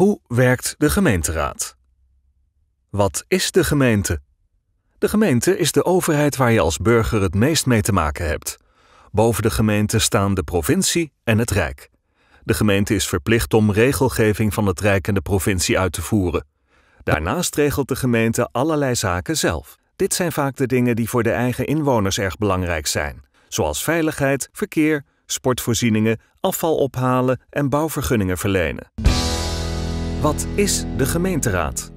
Hoe werkt de gemeenteraad? Wat is de gemeente? De gemeente is de overheid waar je als burger het meest mee te maken hebt. Boven de gemeente staan de provincie en het Rijk. De gemeente is verplicht om regelgeving van het Rijk en de provincie uit te voeren. Daarnaast regelt de gemeente allerlei zaken zelf. Dit zijn vaak de dingen die voor de eigen inwoners erg belangrijk zijn, zoals veiligheid, verkeer, sportvoorzieningen, afval ophalen en bouwvergunningen verlenen. Wat is de gemeenteraad?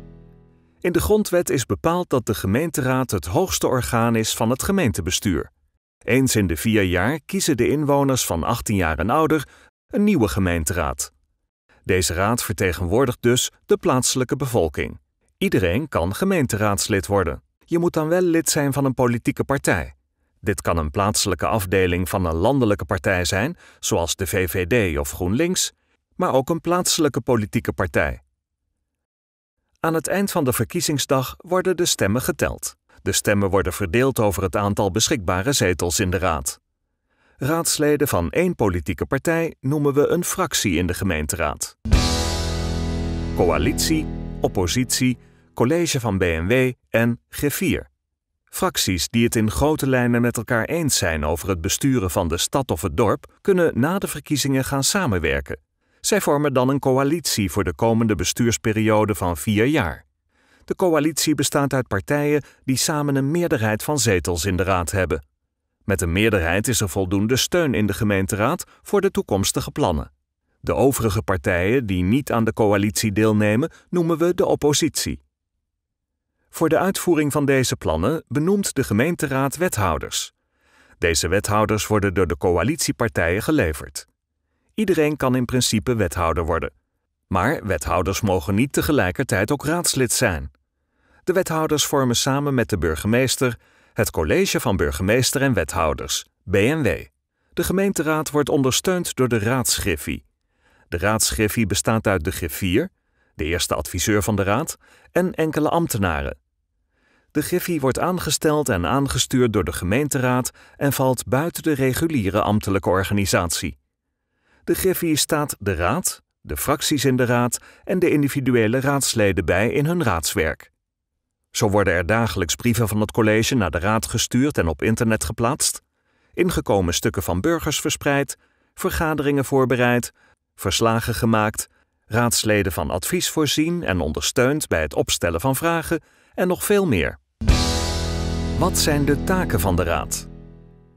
In de grondwet is bepaald dat de gemeenteraad het hoogste orgaan is van het gemeentebestuur. Eens in de vier jaar kiezen de inwoners van 18 jaar en ouder een nieuwe gemeenteraad. Deze raad vertegenwoordigt dus de plaatselijke bevolking. Iedereen kan gemeenteraadslid worden. Je moet dan wel lid zijn van een politieke partij. Dit kan een plaatselijke afdeling van een landelijke partij zijn, zoals de VVD of GroenLinks, maar ook een plaatselijke politieke partij. Aan het eind van de verkiezingsdag worden de stemmen geteld. De stemmen worden verdeeld over het aantal beschikbare zetels in de raad. Raadsleden van één politieke partij noemen we een fractie in de gemeenteraad. Coalitie, oppositie, college van BMW en G4. Fracties die het in grote lijnen met elkaar eens zijn over het besturen van de stad of het dorp, kunnen na de verkiezingen gaan samenwerken zij vormen dan een coalitie voor de komende bestuursperiode van vier jaar. De coalitie bestaat uit partijen die samen een meerderheid van zetels in de raad hebben. Met een meerderheid is er voldoende steun in de gemeenteraad voor de toekomstige plannen. De overige partijen die niet aan de coalitie deelnemen, noemen we de oppositie. Voor de uitvoering van deze plannen benoemt de gemeenteraad wethouders. Deze wethouders worden door de coalitiepartijen geleverd. Iedereen kan in principe wethouder worden. Maar wethouders mogen niet tegelijkertijd ook raadslid zijn. De wethouders vormen samen met de burgemeester het College van Burgemeester en Wethouders, BNW. De gemeenteraad wordt ondersteund door de raadsgriffie. De raadsgriffie bestaat uit de griffier, de eerste adviseur van de raad, en enkele ambtenaren. De griffie wordt aangesteld en aangestuurd door de gemeenteraad en valt buiten de reguliere ambtelijke organisatie. De Griffie staat de Raad, de fracties in de Raad en de individuele raadsleden bij in hun raadswerk. Zo worden er dagelijks brieven van het college naar de Raad gestuurd en op internet geplaatst, ingekomen stukken van burgers verspreid, vergaderingen voorbereid, verslagen gemaakt, raadsleden van advies voorzien en ondersteund bij het opstellen van vragen en nog veel meer. Wat zijn de taken van de Raad?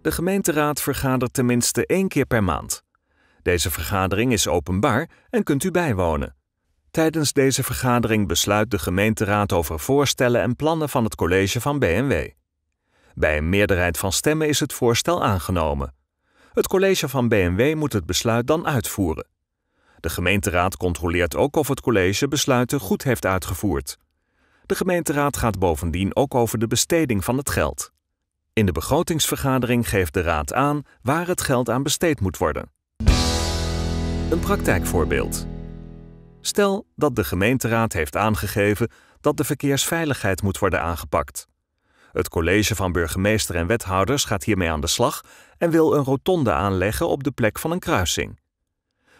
De gemeenteraad vergadert tenminste één keer per maand. Deze vergadering is openbaar en kunt u bijwonen. Tijdens deze vergadering besluit de gemeenteraad over voorstellen en plannen van het college van BMW. Bij een meerderheid van stemmen is het voorstel aangenomen. Het college van BMW moet het besluit dan uitvoeren. De gemeenteraad controleert ook of het college besluiten goed heeft uitgevoerd. De gemeenteraad gaat bovendien ook over de besteding van het geld. In de begrotingsvergadering geeft de raad aan waar het geld aan besteed moet worden. Een praktijkvoorbeeld. Stel dat de gemeenteraad heeft aangegeven dat de verkeersveiligheid moet worden aangepakt. Het college van burgemeester en wethouders gaat hiermee aan de slag en wil een rotonde aanleggen op de plek van een kruising.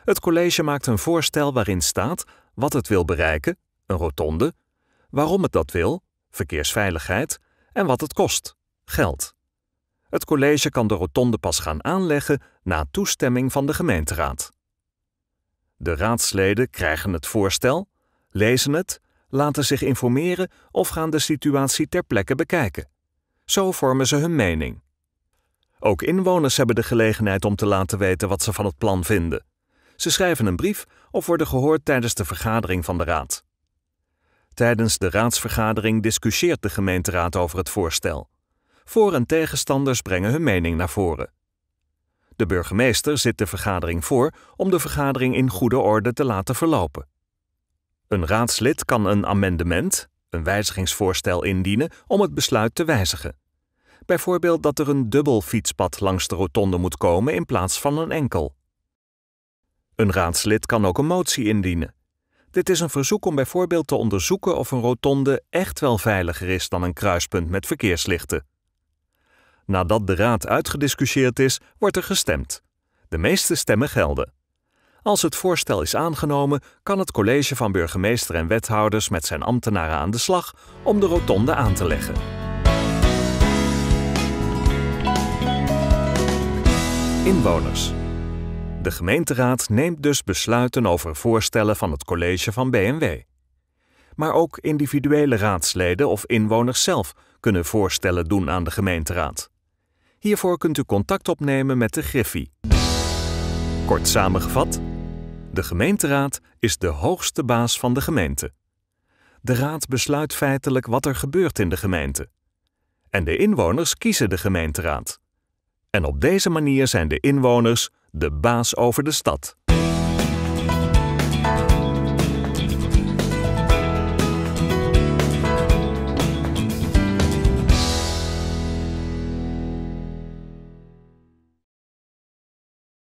Het college maakt een voorstel waarin staat wat het wil bereiken, een rotonde, waarom het dat wil, verkeersveiligheid, en wat het kost, geld. Het college kan de rotonde pas gaan aanleggen na toestemming van de gemeenteraad. De raadsleden krijgen het voorstel, lezen het, laten zich informeren of gaan de situatie ter plekke bekijken. Zo vormen ze hun mening. Ook inwoners hebben de gelegenheid om te laten weten wat ze van het plan vinden. Ze schrijven een brief of worden gehoord tijdens de vergadering van de raad. Tijdens de raadsvergadering discussieert de gemeenteraad over het voorstel. Voor- en tegenstanders brengen hun mening naar voren. De burgemeester zit de vergadering voor om de vergadering in goede orde te laten verlopen. Een raadslid kan een amendement, een wijzigingsvoorstel indienen om het besluit te wijzigen. Bijvoorbeeld dat er een dubbel fietspad langs de rotonde moet komen in plaats van een enkel. Een raadslid kan ook een motie indienen. Dit is een verzoek om bijvoorbeeld te onderzoeken of een rotonde echt wel veiliger is dan een kruispunt met verkeerslichten. Nadat de raad uitgediscussieerd is, wordt er gestemd. De meeste stemmen gelden. Als het voorstel is aangenomen, kan het college van burgemeester en wethouders met zijn ambtenaren aan de slag om de rotonde aan te leggen. Inwoners. De gemeenteraad neemt dus besluiten over voorstellen van het college van BMW. Maar ook individuele raadsleden of inwoners zelf kunnen voorstellen doen aan de gemeenteraad. Hiervoor kunt u contact opnemen met de Griffie. Kort samengevat, de gemeenteraad is de hoogste baas van de gemeente. De raad besluit feitelijk wat er gebeurt in de gemeente. En de inwoners kiezen de gemeenteraad. En op deze manier zijn de inwoners de baas over de stad.